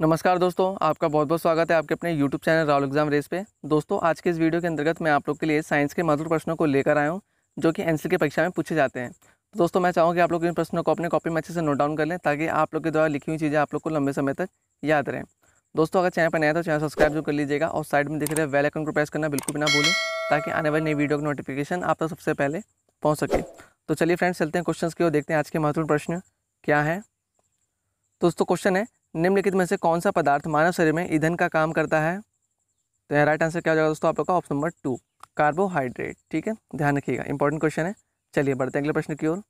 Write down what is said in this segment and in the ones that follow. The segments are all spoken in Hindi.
नमस्कार दोस्तों आपका बहुत बहुत स्वागत है आपके अपने YouTube channel Rahul exam race पे दोस्तों आज के इस वीडियो के अंतर्गत मैं आप लोग के लिए साइंस के महत्वपूर्ण प्रश्नों को लेकर आया हूँ जो कि एनसी की परीक्षा में पूछे जाते हैं तो दोस्तों मैं चाहूँगी कि आप लोग इन प्रश्नों को अपने कॉपी में अच्छे से नोट डाउन कर लें ताकि आप लोग के द्वारा लिखी हुई चीज़ें आप लोग को लंबे समय तक याद रहें दोस्तों अगर चैनल पर नया तो चैनल सब्सक्राइब जो कर लीजिएगा और साइड में दिख रहे वेल आइकन को प्रेस करना बिल्कुल भी ना भूलें ताकि आने वाली नई वीडियो की नोटिफिकेशन आप तक सबसे पहले पहुँच सके तो चलिए फ्रेंड्स चलते हैं क्वेश्चन की ओर देखते हैं आज के महत्वपूर्ण प्रश्न क्या है दोस्तों क्वेश्चन है निम्नलिखित में से कौन सा पदार्थ मानव शरीर में ईंधन का काम करता है तो यहाँ राइट आंसर क्या हो जाएगा दोस्तों आप लोग का ऑप्शन नंबर टू कार्बोहाइड्रेट ठीक है ध्यान रखिएगा इंपॉर्टेंट क्वेश्चन है चलिए बढ़ते हैं अगले प्रश्न की ओर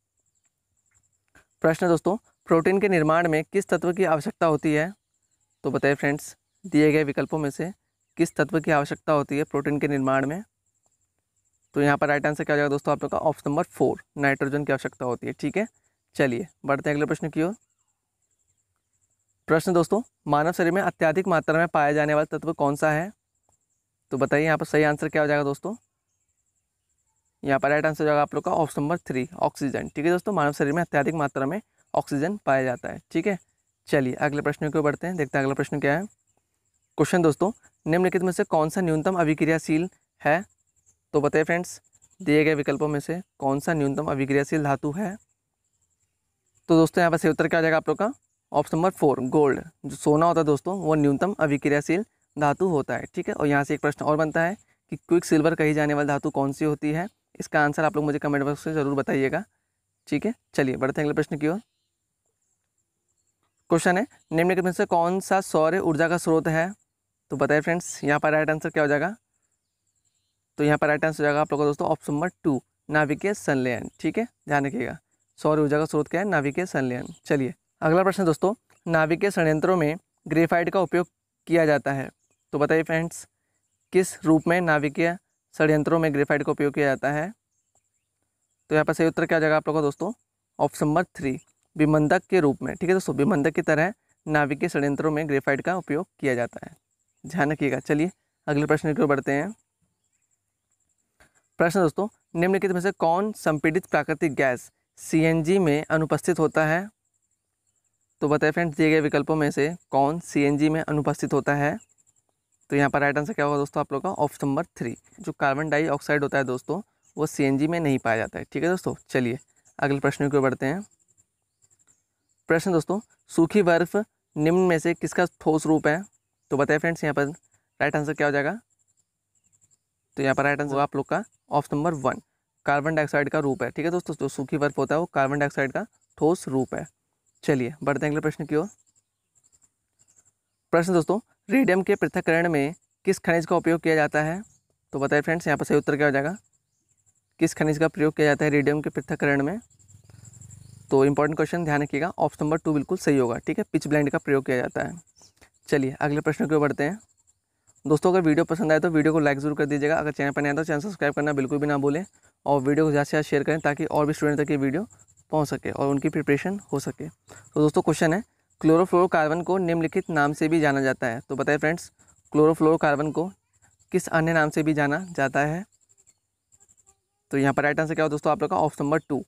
प्रश्न दोस्तों प्रोटीन के निर्माण में किस तत्व की आवश्यकता होती है तो बताइए फ्रेंड्स दिए गए विकल्पों में से किस तत्व की आवश्यकता होती है प्रोटीन के निर्माण में तो यहाँ पर राइट आंसर क्या हो जाएगा दोस्तों आप लोग का ऑप्शन नंबर फोर नाइट्रोजन की आवश्यकता होती है ठीक है चलिए बढ़ते हैं अगले प्रश्न की ओर प्रश्न दोस्तों मानव शरीर में अत्यधिक मात्रा में पाया जाने वाला तत्व कौन सा है तो बताइए यहाँ पर सही आंसर क्या हो जाएगा दोस्तों यहाँ पर राइट आंसर हो जाएगा आप लोग का ऑप्शन नंबर थ्री ऑक्सीजन ठीक है दोस्तों मानव शरीर में अत्यधिक मात्रा में ऑक्सीजन पाया जाता है ठीक है चलिए अगले प्रश्न क्यों बढ़ते हैं देखते हैं अगला प्रश्न क्या है क्वेश्चन दोस्तों निम्नलिखित में से कौन सा न्यूनतम अभिक्रियाशील है तो बताइए फ्रेंड्स दिए गए विकल्पों में से कौन सा न्यूनतम अभिक्रियाशील धातु है तो दोस्तों यहाँ पर सही उत्तर क्या हो जाएगा आप लोग का ऑप्शन नंबर फोर गोल्ड जो सोना होता है दोस्तों वो न्यूनतम अभिक्रियाशील धातु होता है ठीक है और यहाँ से एक प्रश्न और बनता है कि क्विक सिल्वर कही जाने वाली धातु कौन सी होती है इसका आंसर आप लोग मुझे कमेंट बॉक्स में ज़रूर बताइएगा ठीक है चलिए बढ़ते हैं अगले प्रश्न की ओर क्वेश्चन है निम्नलिखित में से कौन सा सौर्य ऊर्जा का स्रोत है तो बताइए फ्रेंड्स यहाँ पर राइट आंसर क्या हो जाएगा तो यहाँ पर राइट आंसर हो जाएगा आप लोगों का दोस्तों ऑप्शन नंबर टू नाविकीय संलयन ठीक है ध्यान रखिएगा सौर ऊर्जा का स्रोत क्या है नाविकीय संलयन चलिए अगला प्रश्न दोस्तों नाभिकीय संयंत्रों में ग्रेफाइट का उपयोग किया जाता है तो बताइए फ्रेंड्स किस रूप में नाभिकीय षडयंत्रों में ग्रेफाइट का उपयोग किया जाता है तो यहाँ पर सही उत्तर क्या हो जाएगा आप लोगों का दोस्तों ऑप्शन नंबर थ्री विमंदक के रूप में ठीक है दोस्तों विमंधक की तरह नाभिकीय षडयंत्रों में ग्रेफाइट का उपयोग किया जाता है ध्यान रखिएगा चलिए अगले प्रश्न की ओर बढ़ते हैं प्रश्न दोस्तों निम्नलिखित में से कौन संपीड़ित प्राकृतिक गैस जी में अनुपस्थित होता है तो बताए फ्रेंड्स दिए गए विकल्पों में से कौन सी में अनुपस्थित होता है तो यहाँ पर राइट आंसर क्या होगा दोस्तों आप लोग का ऑप्शन नंबर थ्री जो कार्बन डाइऑक्साइड होता है दोस्तों वो सी में नहीं पाया जाता है ठीक है दोस्तों चलिए अगले प्रश्न की ओर बढ़ते हैं प्रश्न दोस्तों सूखी बर्फ निम्न में से किसका ठोस रूप है तो बताए फ्रेंड्स यहाँ पर राइट आंसर क्या हो जाएगा तो यहाँ पर राइट आंसर आप लोग का option number one carbon dioxide का रूप है ठीक है दोस्तों जो सूखी बर्फ होता है वो कार्बन डाइऑक्साइड का ठोस रूप है चलिए बढ़ते हैं अगले प्रश्न की ओर प्रश्न दोस्तों रेडियम के पृथककरण में किस खनिज का उपयोग किया जाता है तो बताइए फ्रेंड्स यहाँ पर सही उत्तर क्या हो जाएगा किस खनिज का प्रयोग किया जाता है रेडियम के पृथककरण में तो इंपॉर्टेंट क्वेश्चन ध्यान रखिएगा ऑप्शन नंबर टू बिल्कुल सही होगा ठीक है पिच ब्लाइंड का प्रयोग किया जाता है चलिए अगले प्रश्न की ओर बढ़ते हैं दोस्तों अगर वीडियो पसंद आए तो वीडियो को लाइक जरूर कर दीजिएगा अगर चैनल पर नहीं आए तो चैनल सब्सक्राइब करना बिल्कुल भी ना भूलें और वीडियो को ज़्यादा से ज़्यादा शेयर करें ताकि और भी स्टूडेंट तक ये वीडियो पहुंच सके और उनकी प्रिपरेशन हो सके तो दोस्तों क्वेश्चन है क्लोरोफ्लोरोकार्बन को निम्नलिखित नाम से भी जाना जाता है तो बताएं फ्रेंड्स क्लोरोफ्लोरोकार्बन को किस अन्य नाम से भी जाना जाता है तो यहाँ पर राइट आंसर क्या हो दोस्तों आप लोग का ऑप्शन नंबर टू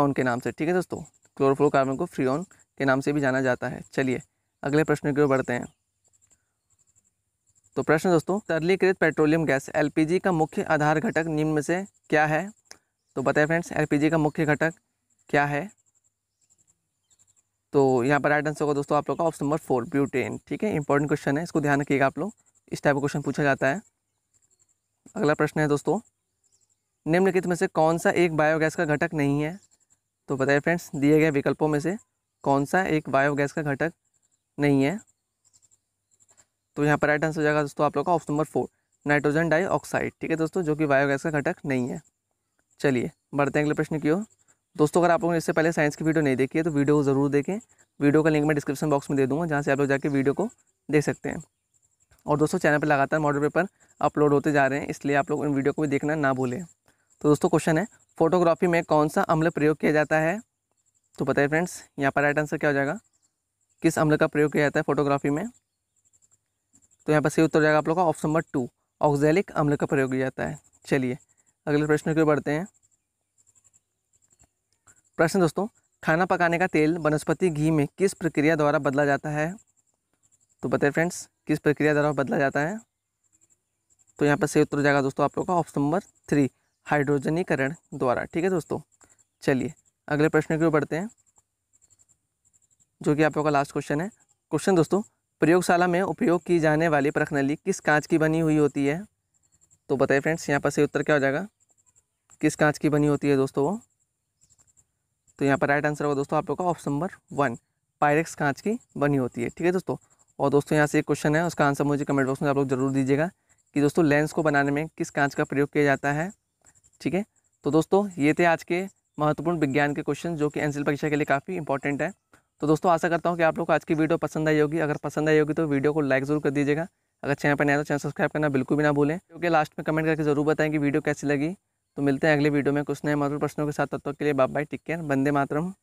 ऑन के नाम से ठीक है दोस्तों क्लोरोफ्लोरोकार्बन को ऑन के नाम से भी जाना जाता है चलिए अगले प्रश्न की ओर बढ़ते हैं तो प्रश्न दोस्तों तरलीकृत पेट्रोलियम गैस एलपीजी का मुख्य आधार घटक निम्न में से क्या है तो बताएं फ्रेंड्स एलपीजी का मुख्य घटक क्या है तो यहाँ पर राइट आंसर होगा दोस्तों आप लोग का ऑप्शन नंबर फोर ब्यूटेन ठीक है इंपॉर्टेंट क्वेश्चन है इसको ध्यान रखिएगा आप लोग इस टाइप का क्वेश्चन पूछा जाता है अगला प्रश्न है दोस्तों निम्नलिखित में से कौन सा एक बायोगैस का घटक नहीं है तो बताइए फ्रेंड्स दिए गए विकल्पों में से कौन सा एक बायोगैस का घटक नहीं है तो यहाँ पर राइट आंसर हो जाएगा दोस्तों आप लोग का option number four nitrogen dioxide ठीक है दोस्तों जो कि बायोगैस का घटक नहीं है चलिए बढ़ते हैं अगले प्रश्न की ओर दोस्तों अगर आप लोगों ने इससे पहले साइंस की वीडियो नहीं देखी है तो वीडियो को ज़रूर देखें वीडियो का लिंक मैं डिस्क्रिप्शन बॉक्स में दे दूँगा जहाँ से आप लोग जाकर वीडियो को देख सकते हैं और दोस्तों चैनल पर लगातार मॉडल पेपर अपलोड होते जा रहे हैं इसलिए आप लोग इन वीडियो को भी देखना ना भूलें तो दोस्तों क्वेश्चन है फोटोग्राफी में कौन सा अम्ल प्रयोग किया जाता है तो बताइए फ्रेंड्स यहाँ पर राइट आंसर क्या हो जाएगा किस अम्ल का प्रयोग किया जाता है फोटोग्राफी में तो यहाँ पर सही उत्तर हो जाएगा आप लोग का ऑप्शन नंबर टू ऑक्जेलिक अम्ल का प्रयोग किया जाता है चलिए अगले प्रश्न की ओर बढ़ते हैं प्रश्न दोस्तों खाना पकाने का तेल वनस्पति घी में किस प्रक्रिया द्वारा बदला जाता है तो बताए फ्रेंड्स किस प्रक्रिया द्वारा बदला जाता है तो यहाँ पर सही उत्तर हो जाएगा दोस्तों आप लोग का ऑप्शन नंबर थ्री हाइड्रोजनीकरण द्वारा ठीक है दोस्तों चलिए अगले प्रश्न की ओर बढ़ते हैं जो कि आप लोग का लास्ट क्वेश्चन है क्वेश्चन दोस्तों प्रयोगशाला में उपयोग की जाने वाली परखनली किस कांच की बनी हुई होती है तो बताइए फ्रेंड्स यहाँ पर सही उत्तर क्या हो जाएगा किस कांच की बनी होती है दोस्तों वो तो यहाँ पर राइट आंसर होगा दोस्तों आप लोग का ऑप्शन नंबर वन पायरेक्स कांच की बनी होती है ठीक है दोस्तों और दोस्तों यहाँ से एक क्वेश्चन है उसका आंसर मुझे कमेंट बॉक्स में आप लोग जरूर दीजिएगा कि दोस्तों लेंस को बनाने में किस कांच का प्रयोग किया जाता है ठीक है तो दोस्तों ये थे आज के महत्वपूर्ण विज्ञान के क्वेश्चन जो कि एनसीएल परीक्षा के लिए काफ़ी इंपॉर्टेंट है तो दोस्तों आशा करता हूँ कि आप लोग को आज की वीडियो पसंद आई होगी अगर पसंद आई होगी तो वीडियो को लाइक जरूर कर दीजिएगा अगर चैनल पर नया तो चैनल सब्सक्राइब करना बिल्कुल भी ना भूलें क्योंकि लास्ट में कमेंट करके जरूर बताएं कि वीडियो कैसी लगी तो मिलते हैं अगले वीडियो में कुछ नए मधुर प्रश्नों के साथ तत्व के लिए बाप बाई टिक केयर बंदे मातरम